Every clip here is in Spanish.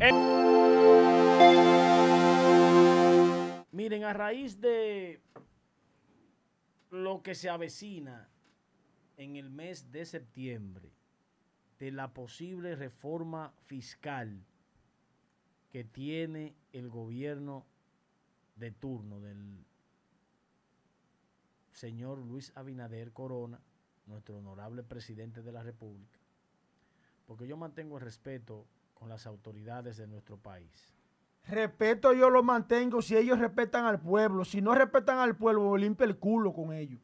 Eh, Miren, a raíz de lo que se avecina en el mes de septiembre de la posible reforma fiscal que tiene el gobierno de turno del señor Luis Abinader Corona, nuestro honorable presidente de la República, porque yo mantengo el respeto con las autoridades de nuestro país. Respeto yo lo mantengo si ellos respetan al pueblo. Si no respetan al pueblo, me limpio el culo con ellos.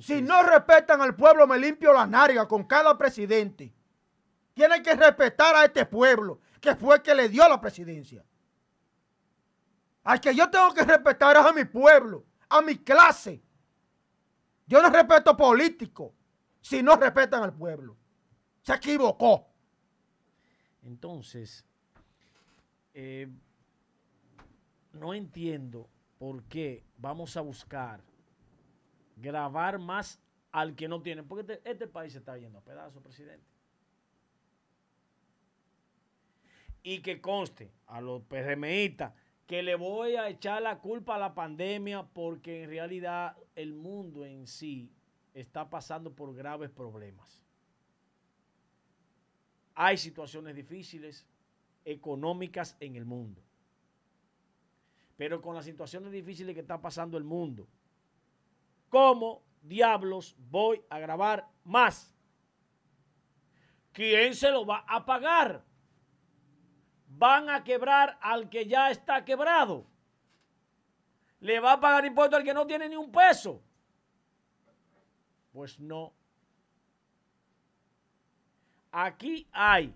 si no respetan al pueblo, me limpio la narga con cada presidente. Tienen que respetar a este pueblo, que fue el que le dio la presidencia. Al que yo tengo que respetar es a mi pueblo, a mi clase. Yo no respeto político si no respetan al pueblo. Se equivocó. Entonces, eh, no entiendo por qué vamos a buscar grabar más al que no tiene, porque este, este país se está yendo a pedazos, presidente. Y que conste a los PRMistas que le voy a echar la culpa a la pandemia porque en realidad el mundo en sí está pasando por graves problemas. Hay situaciones difíciles económicas en el mundo. Pero con las situaciones difíciles que está pasando el mundo, ¿cómo diablos voy a grabar más? ¿Quién se lo va a pagar? Van a quebrar al que ya está quebrado. Le va a pagar impuesto al que no tiene ni un peso. Pues no. Aquí hay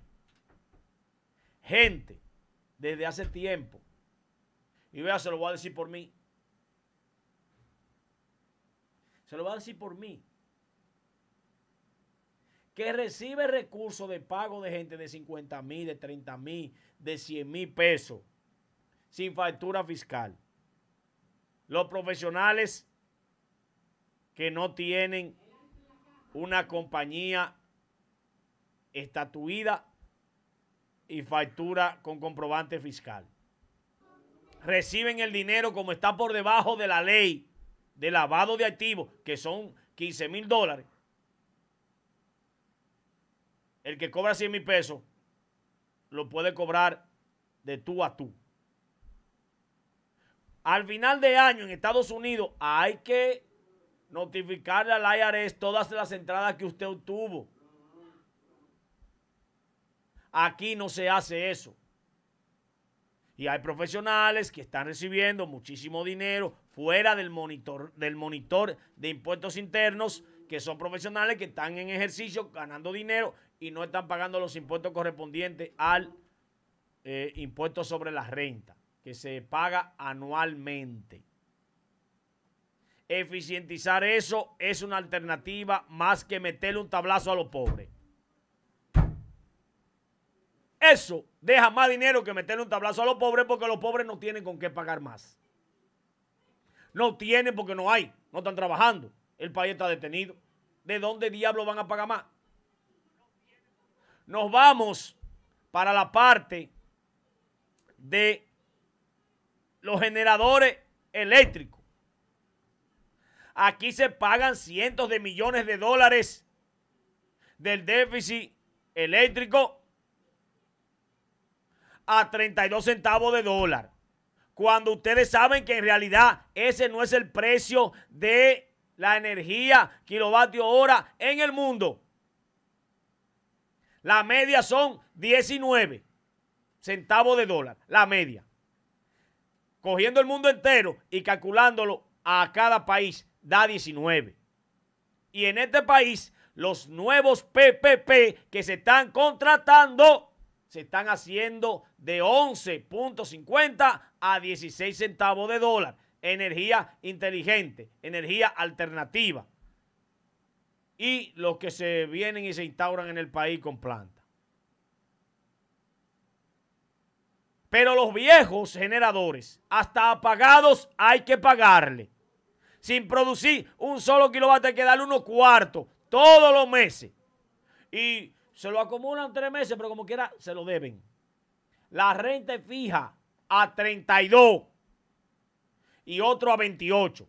gente desde hace tiempo. Y vea, se lo voy a decir por mí. Se lo voy a decir por mí. Que recibe recursos de pago de gente de 50 mil, de 30 mil, de 100 mil pesos sin factura fiscal. Los profesionales que no tienen una compañía estatuida y factura con comprobante fiscal. Reciben el dinero como está por debajo de la ley de lavado de activos, que son 15 mil dólares. El que cobra 100 mil pesos lo puede cobrar de tú a tú. Al final de año en Estados Unidos hay que notificarle al IRS todas las entradas que usted obtuvo Aquí no se hace eso. Y hay profesionales que están recibiendo muchísimo dinero fuera del monitor, del monitor de impuestos internos, que son profesionales que están en ejercicio ganando dinero y no están pagando los impuestos correspondientes al eh, impuesto sobre la renta, que se paga anualmente. Eficientizar eso es una alternativa más que meterle un tablazo a los pobres. Eso deja más dinero que meterle un tablazo a los pobres porque los pobres no tienen con qué pagar más. No tienen porque no hay, no están trabajando. El país está detenido. ¿De dónde diablos van a pagar más? Nos vamos para la parte de los generadores eléctricos. Aquí se pagan cientos de millones de dólares del déficit eléctrico a 32 centavos de dólar. Cuando ustedes saben que en realidad ese no es el precio de la energía kilovatio hora en el mundo. La media son 19 centavos de dólar, la media. Cogiendo el mundo entero y calculándolo a cada país, da 19. Y en este país, los nuevos PPP que se están contratando se están haciendo de 11.50 a 16 centavos de dólar. Energía inteligente, energía alternativa. Y los que se vienen y se instauran en el país con planta. Pero los viejos generadores, hasta apagados, hay que pagarle. Sin producir un solo kilovatio hay que darle unos cuartos todos los meses. Y se lo acumulan tres meses, pero como quiera, se lo deben. La renta es fija a 32 y otro a 28.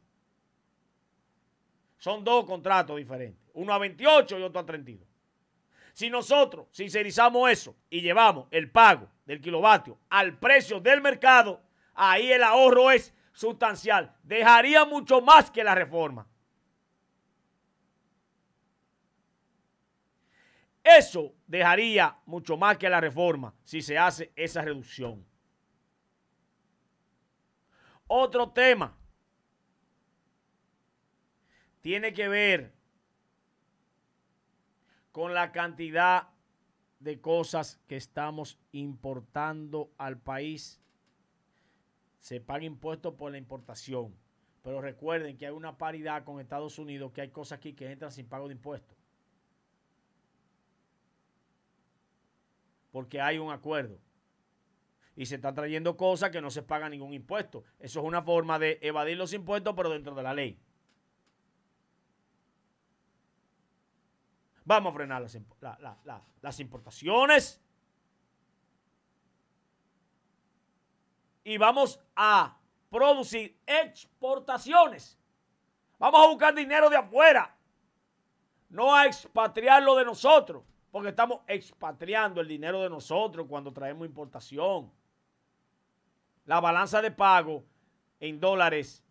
Son dos contratos diferentes. Uno a 28 y otro a 32. Si nosotros sincerizamos eso y llevamos el pago del kilovatio al precio del mercado, ahí el ahorro es sustancial. Dejaría mucho más que la reforma. Eso dejaría mucho más que la reforma si se hace esa reducción. Otro tema tiene que ver con la cantidad de cosas que estamos importando al país. Se paga impuesto por la importación. Pero recuerden que hay una paridad con Estados Unidos, que hay cosas aquí que entran sin pago de impuestos. porque hay un acuerdo. Y se está trayendo cosas que no se paga ningún impuesto. Eso es una forma de evadir los impuestos, pero dentro de la ley. Vamos a frenar las, las importaciones. Y vamos a producir exportaciones. Vamos a buscar dinero de afuera. No a expatriarlo de nosotros. Porque estamos expatriando el dinero de nosotros cuando traemos importación. La balanza de pago en dólares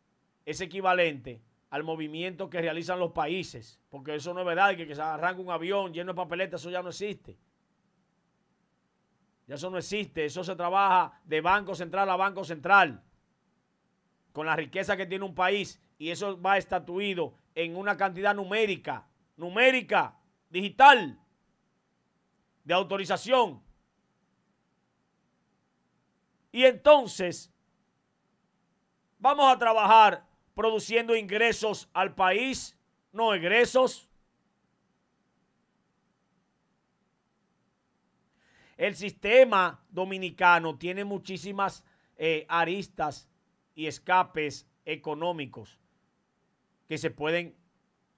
es equivalente al movimiento que realizan los países. Porque eso no es verdad, que, se arranca un avión lleno de papeletas, eso ya no existe. Ya eso no existe, eso se trabaja de banco central a banco central. Con la riqueza que tiene un país. Y eso va estatuido en una cantidad numérica, numérica, digital de autorización. Y entonces vamos a trabajar produciendo ingresos al país, no egresos. El sistema dominicano tiene muchísimas eh, aristas y escapes económicos que se pueden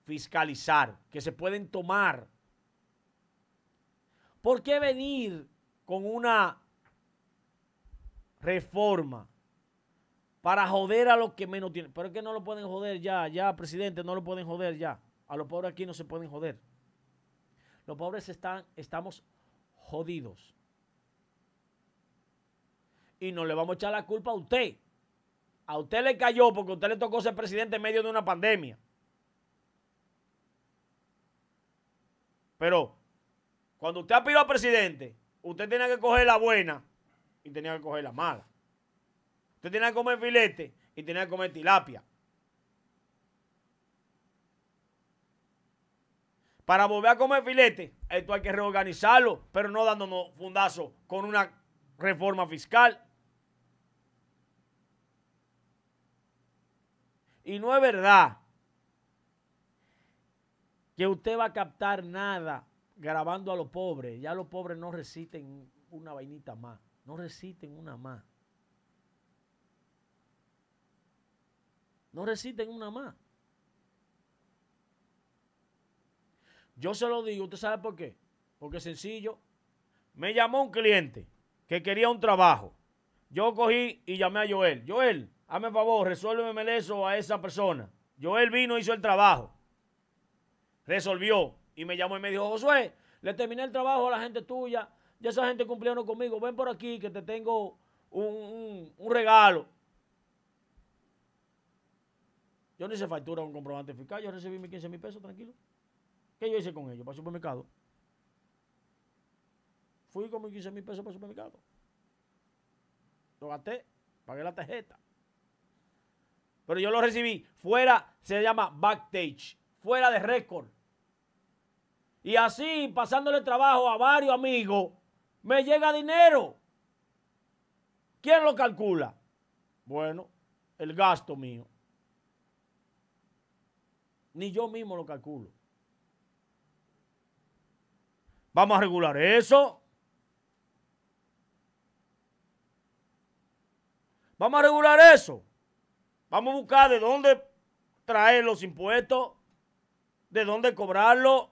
fiscalizar, que se pueden tomar ¿Por qué venir con una reforma para joder a los que menos tienen? Pero es que no lo pueden joder ya, ya, presidente, no lo pueden joder ya. A los pobres aquí no se pueden joder. Los pobres están, estamos jodidos. Y no le vamos a echar la culpa a usted. A usted le cayó porque a usted le tocó ser presidente en medio de una pandemia. Pero cuando usted aspiró al presidente, usted tenía que coger la buena y tenía que coger la mala. Usted tenía que comer filete y tenía que comer tilapia. Para volver a comer filete, esto hay que reorganizarlo, pero no dándonos fundazo con una reforma fiscal. Y no es verdad que usted va a captar nada grabando a los pobres. Ya los pobres no resisten una vainita más. No resisten una más. No resisten una más. Yo se lo digo, ¿usted sabe por qué? Porque sencillo. Me llamó un cliente que quería un trabajo. Yo cogí y llamé a Joel. Joel, hazme favor, resuélveme eso a esa persona. Joel vino, hizo el trabajo. Resolvió. Y me llamó y me dijo, Josué, le terminé el trabajo a la gente tuya, ya esa gente cumplieron conmigo, ven por aquí que te tengo un, regalo. Yo no hice factura con comprobante fiscal, yo recibí mis 15 mil pesos, tranquilo. ¿Qué yo hice con ellos? Para el supermercado. Fui con mis 15 mil pesos para el supermercado. Lo gasté, pagué la tarjeta. Pero yo lo recibí fuera, se llama backstage, fuera de récord. Y así, pasándole trabajo a varios amigos, me llega dinero. ¿Quién lo calcula? Bueno, el gasto mío. Ni yo mismo lo calculo. Vamos a regular eso. Vamos a regular eso. Vamos a buscar de dónde traer los impuestos, de dónde cobrarlos.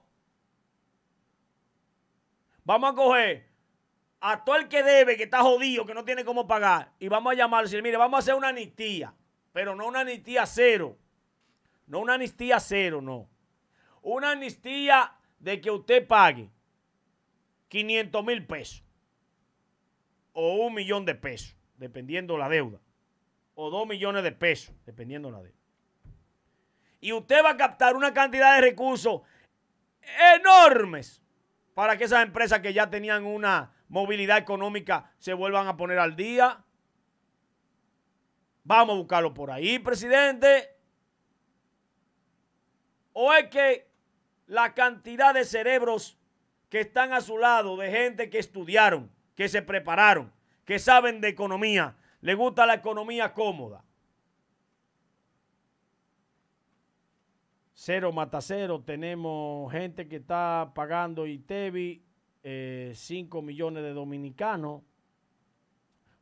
Vamos a coger a todo el que debe, que está jodido, que no tiene cómo pagar, y vamos a llamar y decir, mire, vamos a hacer una amnistía, pero no una amnistía cero. No una amnistía cero, no. Una amnistía de que usted pague 500 mil pesos o un millón de pesos, dependiendo la deuda, o dos millones de pesos, dependiendo la deuda. Y usted va a captar una cantidad de recursos enormes para que esas empresas que ya tenían una movilidad económica se vuelvan a poner al día. Vamos a buscarlo por ahí, presidente. ¿O es que la cantidad de cerebros que están a su lado, de gente que estudiaron, que se prepararon, que saben de economía, le gusta la economía cómoda? Cero cero, tenemos gente que está pagando ITEBI, 5 eh, millones de dominicanos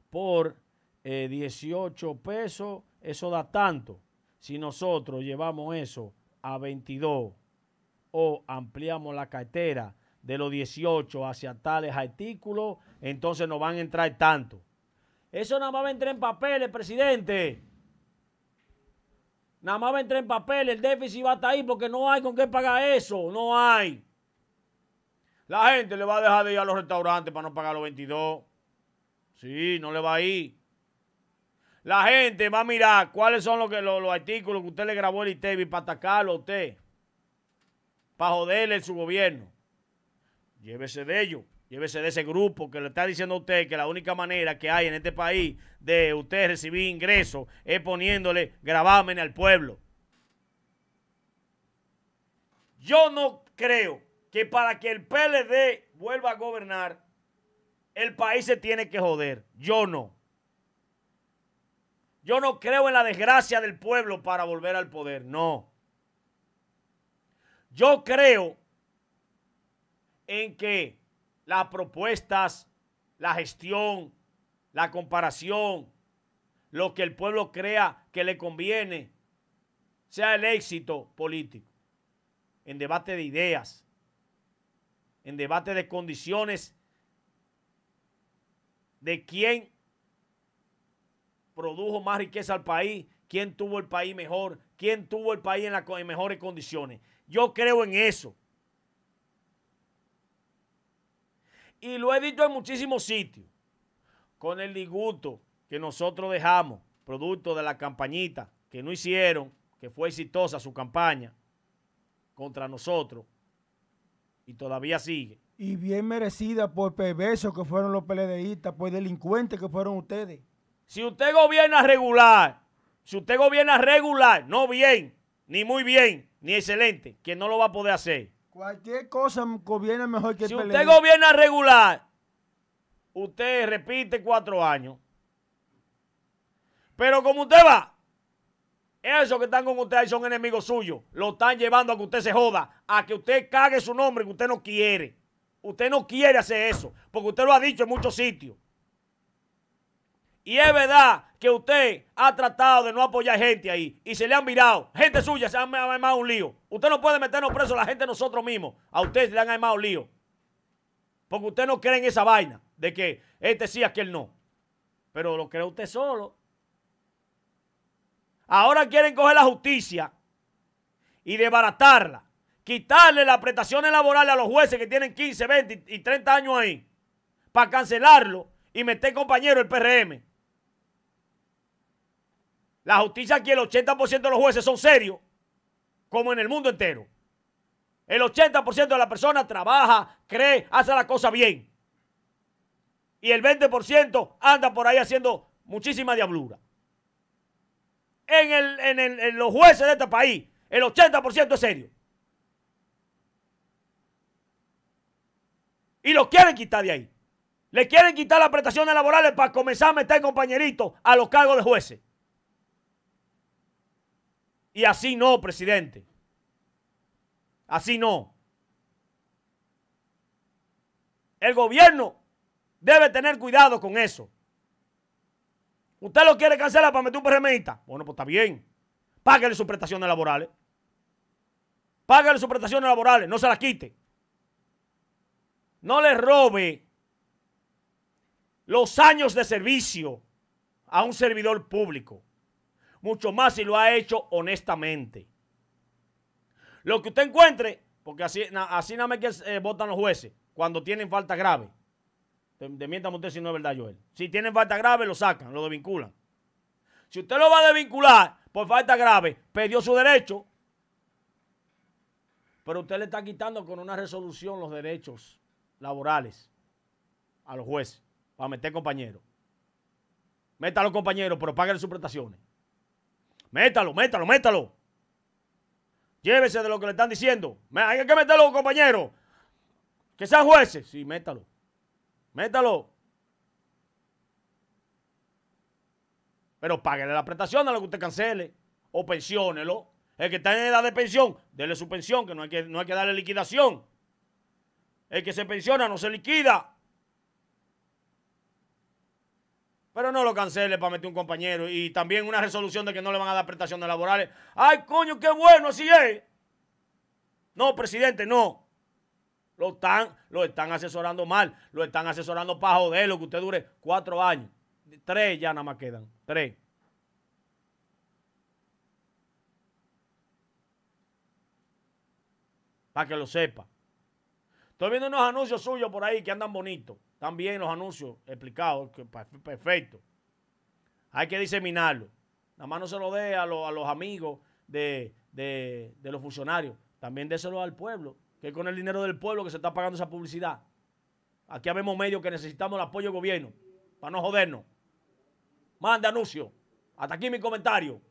por 18 eh, pesos, eso da tanto. Si nosotros llevamos eso a 22 o ampliamos la cartera de los 18 hacia tales artículos, entonces nos van a entrar tanto. Eso nada más va a entrar en papeles, presidente. Nada más va a entrar en papel, el déficit va a estar ahí porque no hay con qué pagar eso, no hay. La gente le va a dejar de ir a los restaurantes para no pagar los 22. Sí, no le va a ir. La gente va a mirar cuáles son los, los, artículos que usted le grabó el ITEBI para atacarlo a usted. Para joderle su gobierno. Llévese de ellos. Llévese de ese grupo que le está diciendo a usted que la única manera que hay en este país de usted recibir ingresos es poniéndole gravamen al pueblo. Yo no creo que para que el PLD vuelva a gobernar, el país se tiene que joder. Yo no. Yo no creo en la desgracia del pueblo para volver al poder. No. Yo creo en que las propuestas, la gestión, la comparación, lo que el pueblo crea que le conviene, sea el éxito político, en debate de ideas, en debate de condiciones de quién produjo más riqueza al país, quién tuvo el país mejor, quién tuvo el país en las mejores condiciones. Yo creo en eso. y lo he dicho en muchísimos sitios, con el disgusto que nosotros dejamos, producto de la campañita que no hicieron, que fue exitosa su campaña contra nosotros, y todavía sigue. Y bien merecida por perversos que fueron los PLDistas, por delincuentes que fueron ustedes. Si usted gobierna regular, si usted gobierna regular, no bien, ni muy bien, ni excelente, que no lo va a poder hacer. Cualquier cosa gobierna mejor que Si usted gobierna regular, usted repite cuatro años. Pero como usted va, esos que están con usted ahí son enemigos suyos. Lo están llevando a que usted se joda, a que usted cague su nombre que usted no quiere. Usted no quiere hacer eso, porque usted lo ha dicho en muchos sitios. Y es verdad que usted ha tratado de no apoyar gente ahí y se le han mirado Gente suya se han armado un lío. Usted no puede meternos preso a la gente nosotros mismos. A usted se le han armado un lío. Porque usted no cree en esa vaina de que este sí, aquel no. Pero lo cree usted solo. Ahora quieren coger la justicia y desbaratarla. Quitarle las prestaciones laborales a los jueces que tienen 15, 20 y 30 años ahí. Para cancelarlo y meter compañero el PRM. La justicia aquí, el 80% de los jueces son serios, como en el mundo entero. El 80% de la persona trabaja, cree, hace la cosa bien. Y el 20% anda por ahí haciendo muchísima diablura. En, el, los jueces de este país, el 80% es serio. Y los quieren quitar de ahí. Le quieren quitar las prestaciones laborales para comenzar a meter compañeritos a los cargos de jueces. Y así no, presidente. Así no. El gobierno debe tener cuidado con eso. ¿Usted lo quiere cancelar para meter un PRMista? Bueno, pues está bien. Páguele sus prestaciones laborales. Páguele sus prestaciones laborales. No se las quite. No le robe los años de servicio a un servidor público mucho más si lo ha hecho honestamente. Lo que usted encuentre, porque así, así nada más que eh, votan los jueces cuando tienen falta grave. Demiéntame usted si no es verdad, Joel. Si tienen falta grave, lo sacan, lo desvinculan. Si usted lo va a desvincular por falta grave, perdió su derecho. Pero usted le está quitando con una resolución los derechos laborales a los jueces para meter compañeros. Meta los compañeros, pero pague sus prestaciones. Métalo, métalo, métalo. Llévese de lo que le están diciendo. Hay que meterlo, compañero. Que sean jueces. Sí, métalo. Métalo. Pero páguele la prestación a lo que usted cancele. O pensionelo El que está en edad de pensión, dele su pensión, que no hay que, no hay que darle liquidación. El que se pensiona no se liquida. Pero no lo cancele para meter un compañero. Y también una resolución de que no le van a dar prestaciones laborales. ¡Ay, coño, qué bueno! Así es. No, presidente, no. Lo están, lo están asesorando mal. Lo están asesorando para joderlo, que usted dure cuatro años. Tres ya nada más quedan. Tres. Para que lo sepa. Estoy viendo unos anuncios suyos por ahí que andan bonitos. También los anuncios explicados, perfecto. Hay que diseminarlo. Nada más no se lo dé a, los amigos de, los funcionarios. También déselo al pueblo, que es con el dinero del pueblo que se está pagando esa publicidad. Aquí habemos medios que necesitamos el apoyo del gobierno para no jodernos. Mande anuncio. Hasta aquí mi comentario.